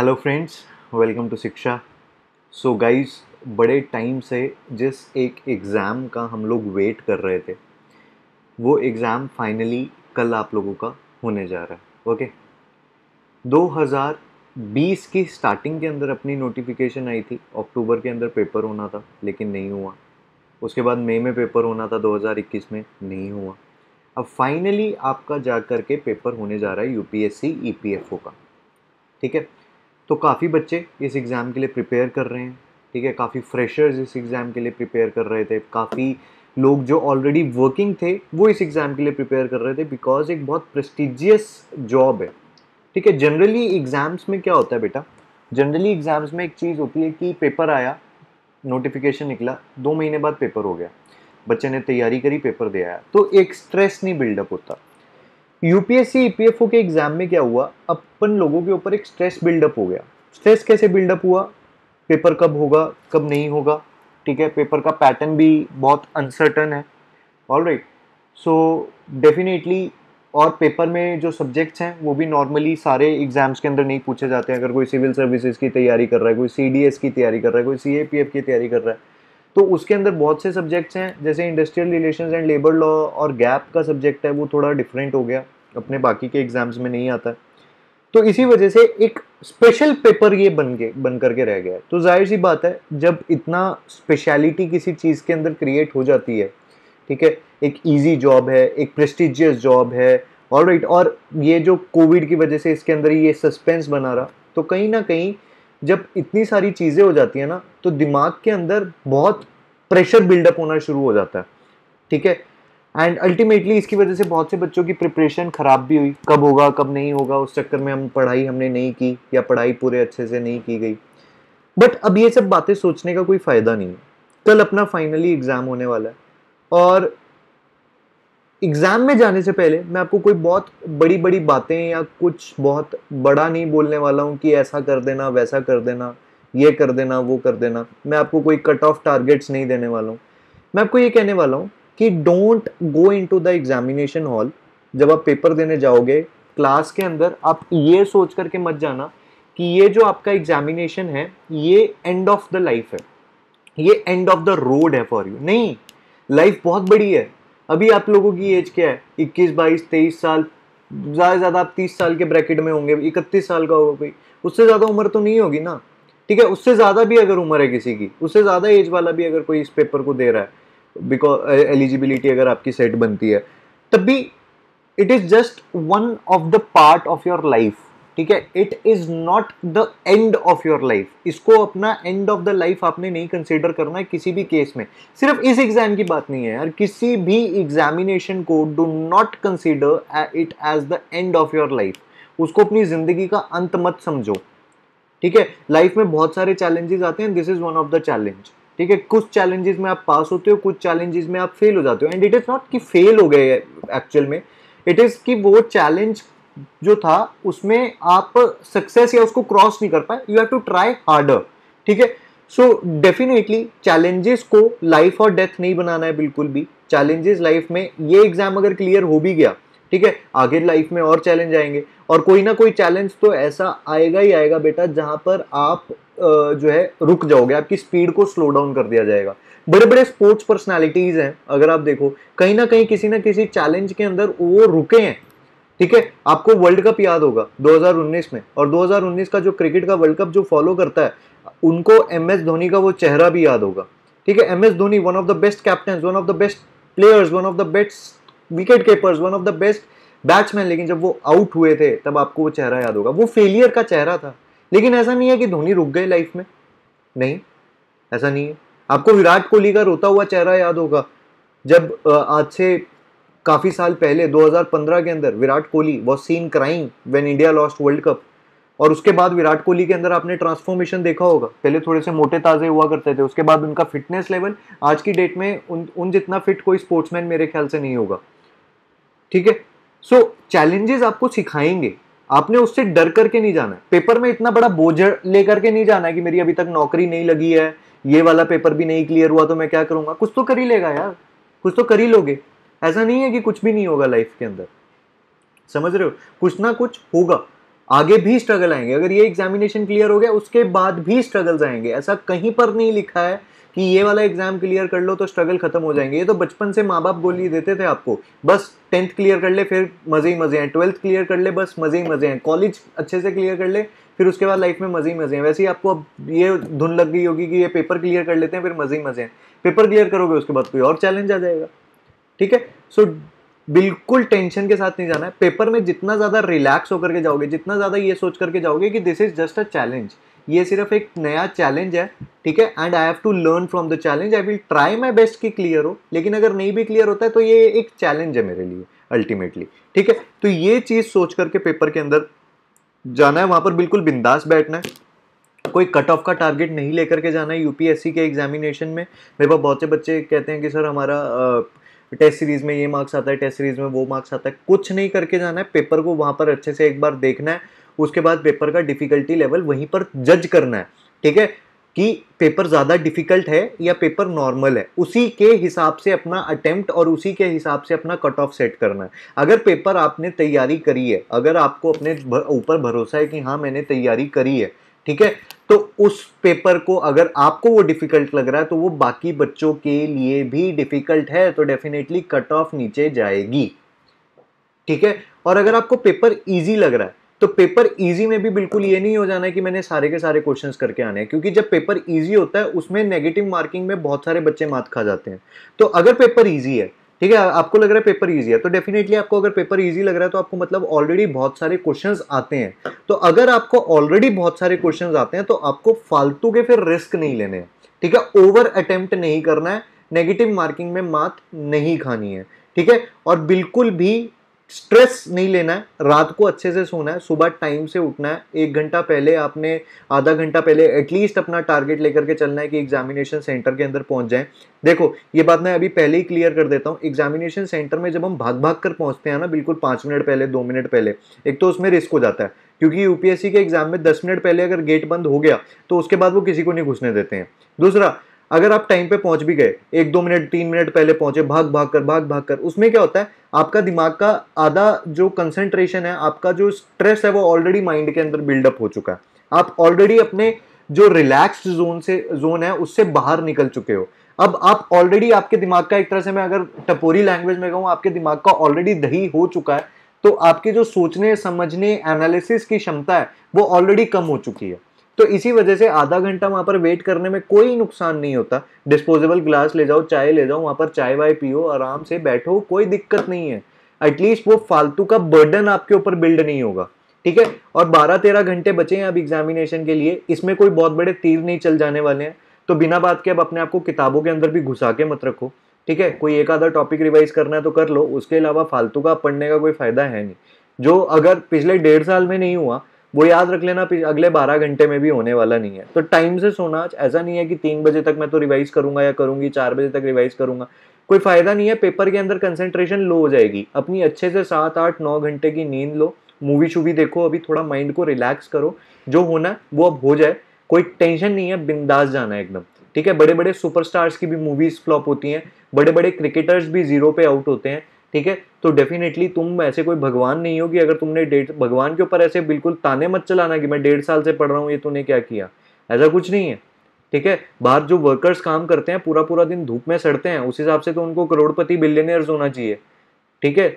hello friends welcome to शिक्षा so guys बड़े time से जिस एक एग्ज़ाम का हम लोग वेट कर रहे थे वो एग्ज़ाम फाइनली कल आप लोगों का होने जा रहा है ओके 2020 की स्टार्टिंग के अंदर अपनी नोटिफिकेशन आई थी अक्टूबर के अंदर पेपर होना था लेकिन नहीं हुआ उसके बाद मई में पेपर होना था 2021 में नहीं हुआ अब फाइनली आपका जा कर के पेपर होने जा रहा है यूपीएससी ईपीएफओ e का ठीक है तो काफ़ी बच्चे इस एग्ज़ाम के लिए प्रिपेयर कर रहे हैं ठीक है काफ़ी फ्रेशर्स इस एग्ज़ाम के लिए प्रिपेयर कर रहे थे काफ़ी लोग जो ऑलरेडी वर्किंग थे वो इस एग्ज़ाम के लिए प्रिपेयर कर रहे थे बिकॉज एक बहुत प्रेस्टिजियस जॉब है ठीक है जनरली एग्ज़ाम्स में क्या होता है बेटा जनरली एग्ज़ाम्स में एक चीज़ होती है कि पेपर आया नोटिफिकेशन निकला दो महीने बाद पेपर हो गया बच्चे ने तैयारी करी पेपर दे आया तो एक स्ट्रेस नहीं बिल्डअप होता यूपीएससी ईपीएफओ e के एग्ज़ाम में क्या हुआ अपन लोगों के ऊपर एक स्ट्रेस बिल्डअप हो गया स्ट्रेस कैसे बिल्डअप हुआ पेपर कब होगा कब नहीं होगा ठीक है पेपर का पैटर्न भी बहुत अनसर्टन है ऑल राइट सो डेफिनेटली और पेपर में जो सब्जेक्ट्स हैं वो भी नॉर्मली सारे एग्ज़ाम्स के अंदर नहीं पूछे जाते हैं अगर कोई सिविल सर्विसेज की तैयारी कर रहा है कोई सी की तैयारी कर रहा है कोई सी की तैयारी कर रहा है तो उसके अंदर बहुत से सब्जेक्ट्स हैं जैसे industrial relation and labour law और गैप का सब्जेक्ट है वो थोड़ा डिफरेंट हो गया अपने बाकी के एग्जाम्स में नहीं आता तो इसी वजह से एक स्पेशल पेपर ये बन के बन करके रह गया है तो जाहिर सी बात है जब इतना स्पेशलिटी किसी चीज़ के अंदर क्रिएट हो जाती है ठीक है एक ईजी जॉब है एक प्रेस्टिजियस जॉब है और राइट और ये जो कोविड की वजह से इसके अंदर ये सस्पेंस बना रहा तो कहीं ना कहीं जब इतनी सारी चीज़ें हो जाती है ना तो दिमाग के अंदर बहुत प्रेशर बिल्डअप होना शुरू हो जाता है ठीक है एंड अल्टीमेटली इसकी वजह से बहुत से बच्चों की प्रिपरेशन ख़राब भी हुई कब होगा कब नहीं होगा उस चक्कर में हम पढ़ाई हमने नहीं की या पढ़ाई पूरे अच्छे से नहीं की गई बट अब ये सब बातें सोचने का कोई फ़ायदा नहीं है कल अपना फाइनली एग्ज़ाम होने वाला है और एग्ज़ाम में जाने से पहले मैं आपको कोई बहुत बड़ी बड़ी बातें या कुछ बहुत बड़ा नहीं बोलने वाला हूँ कि ऐसा कर देना वैसा कर देना ये कर देना वो कर देना मैं आपको कोई कट ऑफ टारगेट्स नहीं देने वाला हूँ मैं आपको ये कहने वाला हूँ कि don't go into the examination hall जब आप पेपर देने जाओगे क्लास के अंदर आप ये सोच करके मत जाना कि ये जो आपका एग्जामिनेशन है ये एंड ऑफ द लाइफ है ये एंड ऑफ द रोड है फॉर यू नहीं लाइफ बहुत बड़ी है अभी आप लोगों की एज क्या है इक्कीस बाईस तेईस साल ज़्यादा से ज़्यादा आप तीस साल के ब्रैकेट में होंगे इकतीस साल का होगा कोई उससे ज़्यादा उम्र तो नहीं होगी ना ठीक है उससे ज़्यादा भी अगर उम्र है किसी की उससे ज़्यादा एज वाला भी अगर कोई इस पेपर को दे रहा है बिकॉज एलिजिबिलिटी uh, अगर आपकी सेट बनती है तब भी it is just one of the part of your life ठीक है it is not the end of your life इसको अपना एंड ऑफ द लाइफ आपने नहीं कंसिडर करना है किसी भी केस में सिर्फ इस एग्जाम की बात नहीं है यार किसी भी एग्जामिनेशन को do not consider it as the end of your life उसको अपनी ज़िंदगी का अंत मत समझो ठीक है लाइफ में बहुत सारे चैलेंजेस आते हैं this is one of the challenge ठीक है कुछ चैलेंजेस में आप पास होते हो कुछ चैलेंजेस में आप फेल हो जाते हो एंड इट इज़ नॉट कि फेल हो गए एक्चुअल में इट इज़ कि वो चैलेंज जो था उसमें आप सक्सेस या उसको क्रॉस नहीं कर पाए you have to try harder ठीक है सो डेफिनेटली चैलेंजेस को लाइफ और डेथ नहीं बनाना है बिल्कुल भी चैलेंजेस लाइफ में ये एग्जाम अगर क्लियर हो भी गया ठीक है आगे लाइफ में और चैलेंज आएंगे और कोई ना कोई चैलेंज तो ऐसा आएगा ही आएगा बेटा जहां पर आप जो है रुक जाओगे आपकी स्पीड को स्लो डाउन कर दिया जाएगा बड़े बड़े स्पोर्ट्स पर्सनालिटीज हैं अगर आप देखो कहीं ना कहीं किसी ना किसी चैलेंज के अंदर वो रुके हैं ठीक है आपको वर्ल्ड कप याद होगा 2019 में और 2019 का जो क्रिकेट का वर्ल्ड कप जो फॉलो करता है उनको एम एस धोनी का वो चेहरा भी याद होगा ठीक है M S Dhoni one of the best captain one of the best players one of the best wicket keepers one of the best batsman लेकिन जब वो आउट हुए थे तब आपको वो चेहरा याद होगा वो फेलियर का चेहरा था लेकिन ऐसा नहीं है कि धोनी रुक गए लाइफ में नहीं ऐसा नहीं है आपको विराट कोहली का रोता हुआ चेहरा याद होगा जब आज से काफ़ी साल पहले 2015 के अंदर Virat Kohli was seen crying when India lost world cup और उसके बाद विराट कोहली के अंदर आपने ट्रांसफॉर्मेशन देखा होगा पहले थोड़े से मोटे ताज़े हुआ करते थे उसके बाद उनका फिटनेस लेवल आज की डेट में उन उन जितना फिट कोई स्पोर्ट्समैन मेरे ख्याल से नहीं होगा ठीक है सो चैलेंजेस आपको सिखाएंगे आपने उससे डर करके नहीं जाना है पेपर में इतना बड़ा बोझ लेकर के नहीं जाना है कि मेरी अभी तक नौकरी नहीं लगी है ये वाला पेपर भी नहीं क्लियर हुआ तो मैं क्या करूंगा कुछ तो कर ही लेगा यार कुछ तो कर ही लोगे ऐसा नहीं है कि कुछ भी नहीं होगा लाइफ के अंदर समझ रहे हो कुछ ना कुछ होगा आगे भी स्ट्रगल आएंगे अगर ये एग्जामिनेशन क्लियर हो गया उसके बाद भी स्ट्रगल आएंगे ऐसा कहीं पर नहीं लिखा है कि ये वाला एग्जाम क्लियर कर लो तो स्ट्रगल खत्म हो जाएंगे ये तो बचपन से माँ बाप बोली देते थे आपको बस टेंथ क्लियर कर ले फिर मज़े ही मज़े हैं ट्वेल्थ क्लियर कर ले बस मज़े ही मज़े हैं कॉलेज अच्छे से क्लियर कर ले फिर उसके बाद लाइफ में मज़े ही मज़े हैं वैसे ही आपको अब ये धुन लग गई होगी कि ये पेपर क्लियर कर लेते हैं फिर मज़े ही मज़े हैं पेपर क्लियर करोगे उसके बाद कोई और चैलेंज आ जाएगा ठीक है सो बिल्कुल टेंशन के साथ नहीं जाना है पेपर में जितना ज़्यादा रिलैक्स होकर के जाओगे जितना ज़्यादा ये सोच करके जाओगे कि this is just a challenge ये सिर्फ एक नया चैलेंज है ठीक है and I have to learn from the challenge I will try my best कि क्लियर हो लेकिन अगर नहीं भी क्लियर होता है तो ये एक चैलेंज है मेरे लिए अल्टीमेटली ठीक है तो ये चीज़ सोच करके पेपर के अंदर जाना है वहां पर बिल्कुल बिंदास बैठना है कोई कट ऑफ का टारगेट नहीं लेकर के जाना है यूपीएससी के एग्जामिनेशन में मेरे पास बहुत से बच्चे कहते हैं कि सर हमारा टेस्ट सीरीज में ये मार्क्स आता है टेस्ट सीरीज में वो मार्क्स आता है कुछ नहीं करके जाना है पेपर को वहाँ पर अच्छे से एक बार देखना है उसके बाद पेपर का डिफिकल्टी लेवल वहीं पर जज करना है ठीक है कि पेपर ज़्यादा डिफिकल्ट है या पेपर नॉर्मल है उसी के हिसाब से अपना अटेम्प्ट और उसी के हिसाब से अपना कट ऑफ सेट करना है अगर पेपर आपने तैयारी करी है अगर आपको अपने ऊपर भरोसा है कि हाँ मैंने तैयारी करी है ठीक है तो उस पेपर को अगर आपको वो डिफ़िकल्ट लग रहा है तो वो बाकी बच्चों के लिए भी डिफ़िकल्ट है तो डेफिनेटली कट ऑफ नीचे जाएगी ठीक है और अगर आपको पेपर ईजी लग रहा है तो पेपर इजी में भी बिल्कुल ये नहीं हो जाना है कि मैंने सारे के सारे क्वेश्चंस करके आने हैं क्योंकि जब पेपर इजी होता है उसमें नेगेटिव मार्किंग में बहुत सारे बच्चे मात खा जाते हैं तो अगर पेपर इजी है ठीक है आपको लग रहा है पेपर ईजी है तो डेफिनेटली आपको अगर पेपर ईजी लग रहा है तो आपको मतलब ऑलरेडी बहुत सारे क्वेश्चन आते हैं तो अगर आपको ऑलरेडी बहुत सारे क्वेश्चन आते हैं तो आपको फालतू के फिर रिस्क नहीं लेने हैं ठीक है ओवर अटेम्प्ट नहीं करना है नेगेटिव मार्किंग में मात नहीं खानी है ठीक है और बिल्कुल भी स्ट्रेस नहीं लेना है रात को अच्छे से सोना है सुबह टाइम से उठना है एक घंटा पहले आपने आधा घंटा पहले एटलीस्ट अपना टारगेट लेकर के चलना है कि एग्जामिनेशन सेंटर के अंदर पहुंच जाए देखो ये बात मैं अभी पहले ही क्लियर कर देता हूँ एग्जामिनेशन सेंटर में जब हम भाग भाग कर पहुंचते हैं ना बिल्कुल पाँच मिनट पहले दो मिनट पहले एक तो उसमें रिस्क हो जाता है क्योंकि यूपीएससी के एग्जाम में दस मिनट पहले अगर गेट बंद हो गया तो उसके बाद वो किसी को नहीं घुसने देते हैं दूसरा अगर आप टाइम पे पहुंच भी गए एक दो मिनट तीन मिनट पहले पहुंचे भाग भाग कर भाग भाग कर उसमें क्या होता है आपका दिमाग का आधा जो कंसेंट्रेशन है आपका जो स्ट्रेस है वो ऑलरेडी माइंड के अंदर बिल्डअप हो चुका है आप ऑलरेडी अपने जो रिलैक्स्ड जोन से जोन है उससे बाहर निकल चुके हो अब आप ऑलरेडी आपके दिमाग का एक तरह से मैं अगर टपोरी लैंग्वेज में कहूँ आपके दिमाग का ऑलरेडी दही हो चुका है तो आपके जो सोचने समझने एनालिसिस की क्षमता है वो ऑलरेडी कम हो चुकी है तो इसी वजह से आधा घंटा वहां पर वेट करने में कोई नुकसान नहीं होता डिस्पोजेबल ग्लास ले जाओ चाय ले जाओ वहां पर चाय वाय पियो आराम से बैठो कोई दिक्कत नहीं है एटलीस्ट वो फालतू का बर्डन आपके ऊपर बिल्ड नहीं होगा ठीक है और बारह तेरह घंटे बचे हैं अब एग्जामिनेशन के लिए इसमें कोई बहुत बड़े तीर नहीं चल जाने वाले हैं तो बिना बात के अब अपने आप को किताबों के अंदर भी घुसा के मत रखो ठीक है कोई एक आधा टॉपिक रिवाइज करना है तो कर लो उसके अलावा फालतू का पढ़ने का कोई फायदा है नहीं जो अगर पिछले डेढ़ साल में नहीं हुआ वो याद रख लेना अगले बारह घंटे में भी होने वाला नहीं है तो टाइम से सोना ऐसा नहीं है कि तीन बजे तक मैं तो रिवाइज करूंगा या करूंगी चार बजे तक रिवाइज करूंगा कोई फायदा नहीं है पेपर के अंदर कंसेंट्रेशन लो हो जाएगी अपनी अच्छे से सात आठ नौ घंटे की नींद लो मूवी शूवी देखो अभी थोड़ा माइंड को रिलैक्स करो जो होना वो अब हो जाए कोई टेंशन नहीं है बिंदास जाना है एकदम ठीक है बड़े बड़े सुपरस्टार्स की भी मूवीज फ्लॉप होती हैं बड़े बड़े क्रिकेटर्स भी जीरो पे आउट होते हैं ठीक है तो डेफिनेटली तुम ऐसे कोई भगवान नहीं हो कि अगर तुमने डेढ़ भगवान के ऊपर ऐसे बिल्कुल ताने मत चलाना कि मैं डेढ़ साल से पढ़ रहा हूँ ये तूने क्या किया ऐसा कुछ नहीं है ठीक है बाहर जो वर्कर्स काम करते हैं पूरा पूरा दिन धूप में सड़ते हैं उस हिसाब से तो उनको करोड़पति बिलियनियर्स होना चाहिए ठीक है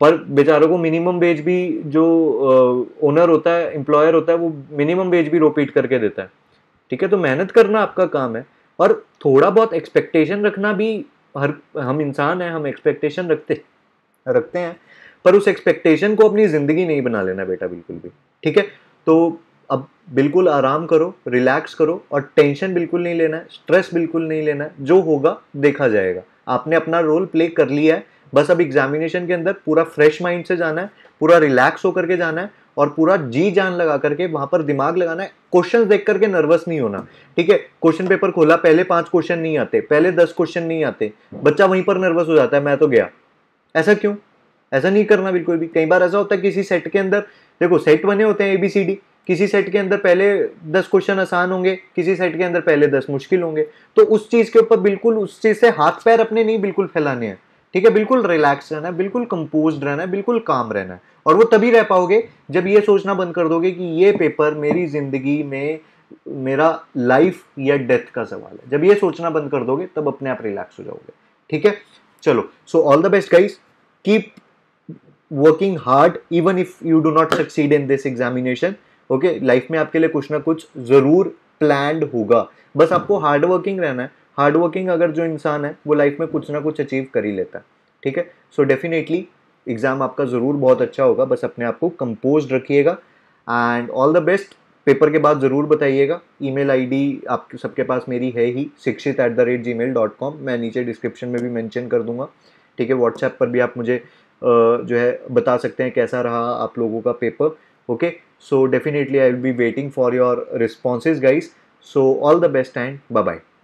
पर बेचारों को मिनिमम वेज भी जो ओनर होता है एम्प्लॉयर होता है वो मिनिमम वेज भी रोपीट करके देता है ठीक है तो मेहनत करना आपका काम है और थोड़ा बहुत एक्सपेक्टेशन रखना भी हर हम इंसान हैं हम एक्सपेक्टेशन रखते हैं रखते हैं पर उस एक्सपेक्टेशन को अपनी ज़िंदगी नहीं बना लेना बेटा बिल्कुल भी ठीक है तो अब बिल्कुल आराम करो रिलैक्स करो और टेंशन बिल्कुल नहीं लेना है स्ट्रेस बिल्कुल नहीं लेना है जो होगा देखा जाएगा आपने अपना रोल प्ले कर लिया है बस अब एग्जामिनेशन के अंदर पूरा फ्रेश माइंड से जाना है पूरा रिलैक्स होकर के जाना है और पूरा जी जान लगा करके वहां पर दिमाग लगाना है क्वेश्चन देख करके नर्वस नहीं होना ठीक है क्वेश्चन पेपर खोला पहले पांच क्वेश्चन नहीं आते पहले दस क्वेश्चन नहीं आते बच्चा वहीं पर नर्वस हो जाता है मैं तो गया ऐसा क्यों ऐसा नहीं करना बिल्कुल भी कई बार ऐसा होता है किसी सेट के अंदर देखो सेट बने होते हैं ए बी सी डी किसी सेट के अंदर पहले दस क्वेश्चन आसान होंगे किसी सेट के अंदर पहले दस मुश्किल होंगे तो उस चीज़ के ऊपर बिल्कुल उस चीज़ से हाथ पैर अपने नहीं बिल्कुल फैलाने हैं ठीक है बिल्कुल रिलैक्स रहना है बिल्कुल कंपोज रहना है बिल्कुल काम रहना है और वो तभी रह पाओगे जब ये सोचना बंद कर दोगे कि ये पेपर मेरी ज़िंदगी में मेरा लाइफ या डेथ का सवाल है जब ये सोचना बंद कर दोगे तब अपने आप रिलैक्स हो जाओगे ठीक है चलो so all the best guys keep working hard even if you do not succeed in this examination okay life में आपके लिए कुछ ना कुछ ज़रूर प्लैंड होगा बस आपको हार्ड वर्किंग रहना है हार्ड वर्किंग अगर जो इंसान है वो लाइफ में कुछ ना कुछ अचीव कर ही लेता है ठीक है सो डेफिनेटली एग्ज़ाम आपका ज़रूर बहुत अच्छा होगा बस अपने आप को कंपोज रखिएगा and all the best paper के बाद ज़रूर बताइएगा ईमेल आईडी आप सबके पास मेरी है ही शिक्षित at the rate gmail dot com मैं नीचे डिस्क्रिप्शन में भी मैंशन कर दूंगा ठीक है व्हाट्सएप पर भी आप मुझे जो है बता सकते हैं कैसा रहा आप लोगों का paper okay so definitely I will be waiting for your responses guys so all the best and bye bye